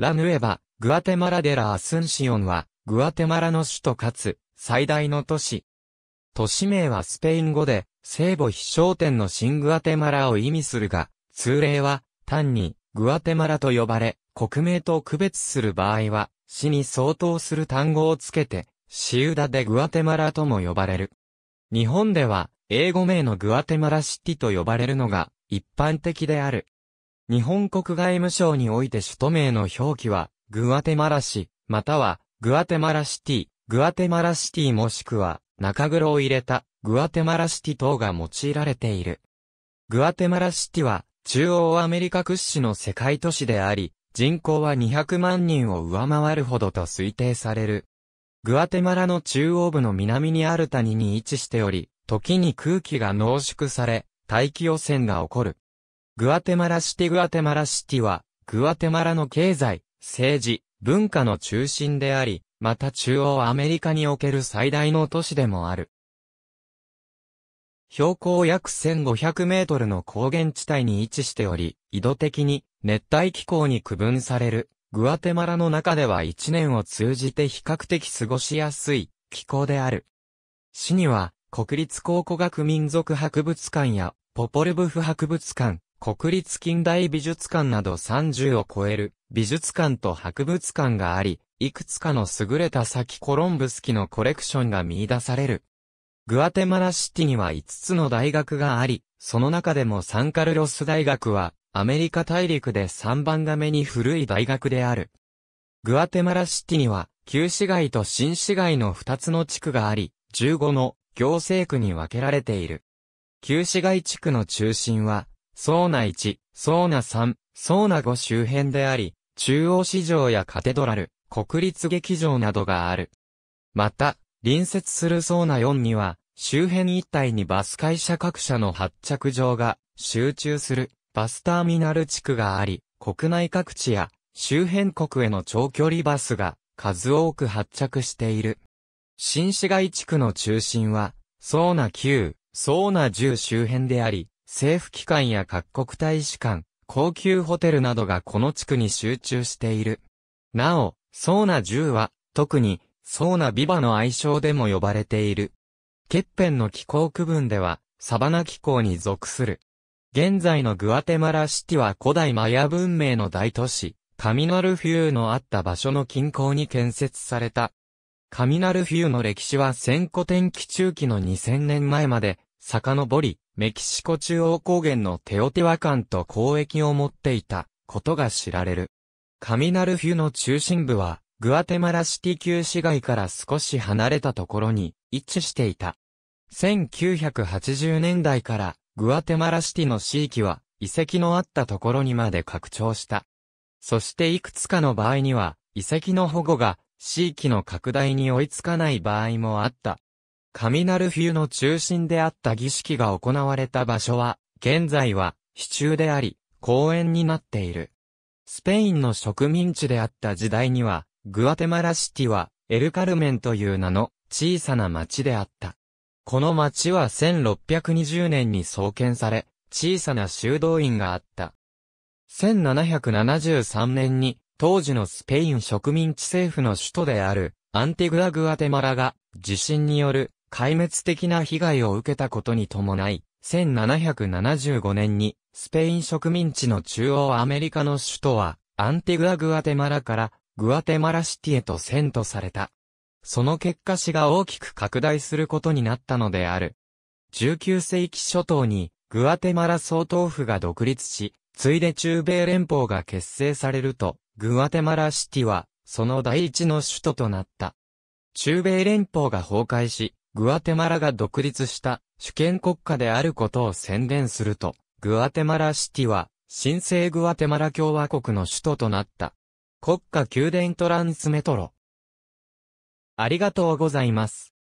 ラヌエバ、グアテマラデラ・アスンシオンは、グアテマラの首都かつ、最大の都市。都市名はスペイン語で、聖母飛翔店の新グアテマラを意味するが、通例は、単に、グアテマラと呼ばれ、国名と区別する場合は、死に相当する単語をつけて、シウダでグアテマラとも呼ばれる。日本では、英語名のグアテマラシティと呼ばれるのが、一般的である。日本国外務省において首都名の表記は、グアテマラ市、または、グアテマラシティ、グアテマラシティもしくは、中黒を入れた、グアテマラシティ等が用いられている。グアテマラシティは、中央アメリカ屈指の世界都市であり、人口は200万人を上回るほどと推定される。グアテマラの中央部の南にある谷に位置しており、時に空気が濃縮され、大気汚染が起こる。グアテマラシティグアテマラシティは、グアテマラの経済、政治、文化の中心であり、また中央アメリカにおける最大の都市でもある。標高約1500メートルの高原地帯に位置しており、緯度的に熱帯気候に区分される、グアテマラの中では一年を通じて比較的過ごしやすい気候である。市には、国立考古学民族博物館や、ポポルブフ博物館、国立近代美術館など30を超える美術館と博物館があり、いくつかの優れた先コロンブス期のコレクションが見出される。グアテマラシティには5つの大学があり、その中でもサンカルロス大学はアメリカ大陸で3番が目に古い大学である。グアテマラシティには旧市街と新市街の2つの地区があり、15の行政区に分けられている。旧市街地区の中心はソーナ1、ソーナ3、ソーナ5周辺であり、中央市場やカテドラル、国立劇場などがある。また、隣接するソーナ4には、周辺一帯にバス会社各社の発着場が集中するバスターミナル地区があり、国内各地や周辺国への長距離バスが数多く発着している。新市街地区の中心は、ソーナ9、ソーナ10周辺であり、政府機関や各国大使館、高級ホテルなどがこの地区に集中している。なお、ソーナ10は、特に、ソーナビバの愛称でも呼ばれている。ケッペンの気候区分では、サバナ気候に属する。現在のグアテマラシティは古代マヤ文明の大都市、カミナルフィューのあった場所の近郊に建設された。カミナルフィューの歴史は千古天気中期の2000年前まで、遡り、メキシコ中央高原のテオテワカンと交易を持っていたことが知られる。カミナルフィュの中心部は、グアテマラシティ旧市街から少し離れたところに位置していた。1980年代からグアテマラシティの地域は遺跡のあったところにまで拡張した。そしていくつかの場合には遺跡の保護が地域の拡大に追いつかない場合もあったる冬の中心であった儀式が行われた場所は、現在は、市中であり、公園になっている。スペインの植民地であった時代には、グアテマラシティは、エルカルメンという名の小さな町であった。この町は1620年に創建され、小さな修道院があった。1773年に、当時のスペイン植民地政府の首都である、アンティグア・グアテマラが、地震による壊滅的な被害を受けたことに伴い、1775年にスペイン植民地の中央アメリカの首都はアンティグア・グアテマラからグアテマラシティへと遷都された。その結果市が大きく拡大することになったのである。19世紀初頭にグアテマラ総統府が独立し、ついで中米連邦が結成されると、グアテマラシティはその第一の首都となった。中米連邦が崩壊し、グアテマラが独立した主権国家であることを宣伝すると、グアテマラシティは、新生グアテマラ共和国の首都となった。国家宮殿トランスメトロ。ありがとうございます。